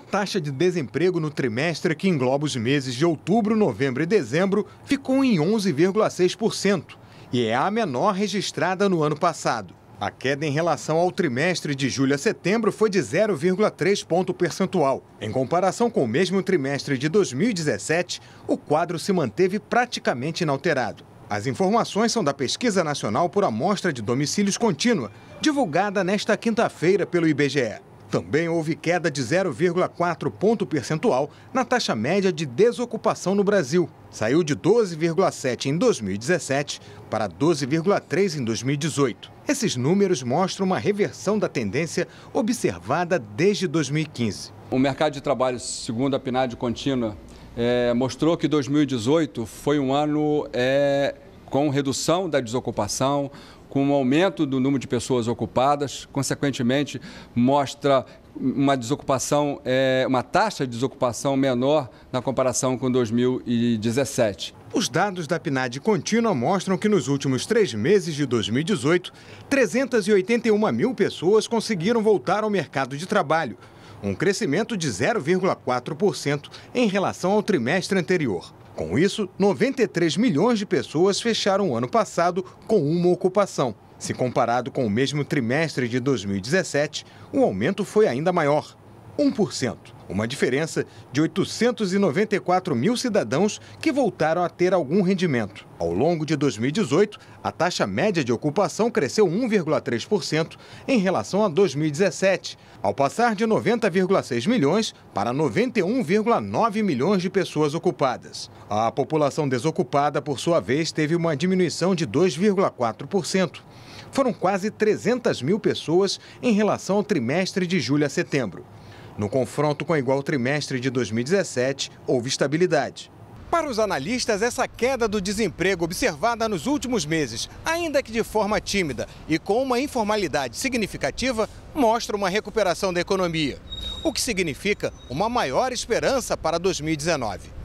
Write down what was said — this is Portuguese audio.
A taxa de desemprego no trimestre, que engloba os meses de outubro, novembro e dezembro, ficou em 11,6% e é a menor registrada no ano passado. A queda em relação ao trimestre de julho a setembro foi de 0,3 ponto percentual. Em comparação com o mesmo trimestre de 2017, o quadro se manteve praticamente inalterado. As informações são da Pesquisa Nacional por Amostra de Domicílios Contínua, divulgada nesta quinta-feira pelo IBGE. Também houve queda de 0,4 ponto percentual na taxa média de desocupação no Brasil. Saiu de 12,7 em 2017 para 12,3 em 2018. Esses números mostram uma reversão da tendência observada desde 2015. O mercado de trabalho, segundo a PNAD contínua, é, mostrou que 2018 foi um ano é, com redução da desocupação, com o um aumento do número de pessoas ocupadas, consequentemente, mostra uma desocupação, é, uma taxa de desocupação menor na comparação com 2017. Os dados da PNAD contínua mostram que nos últimos três meses de 2018, 381 mil pessoas conseguiram voltar ao mercado de trabalho, um crescimento de 0,4% em relação ao trimestre anterior. Com isso, 93 milhões de pessoas fecharam o ano passado com uma ocupação. Se comparado com o mesmo trimestre de 2017, o aumento foi ainda maior. 1%, uma diferença de 894 mil cidadãos que voltaram a ter algum rendimento. Ao longo de 2018, a taxa média de ocupação cresceu 1,3% em relação a 2017, ao passar de 90,6 milhões para 91,9 milhões de pessoas ocupadas. A população desocupada, por sua vez, teve uma diminuição de 2,4% foram quase 300 mil pessoas em relação ao trimestre de julho a setembro. No confronto com o igual trimestre de 2017, houve estabilidade. Para os analistas, essa queda do desemprego observada nos últimos meses, ainda que de forma tímida e com uma informalidade significativa, mostra uma recuperação da economia, o que significa uma maior esperança para 2019.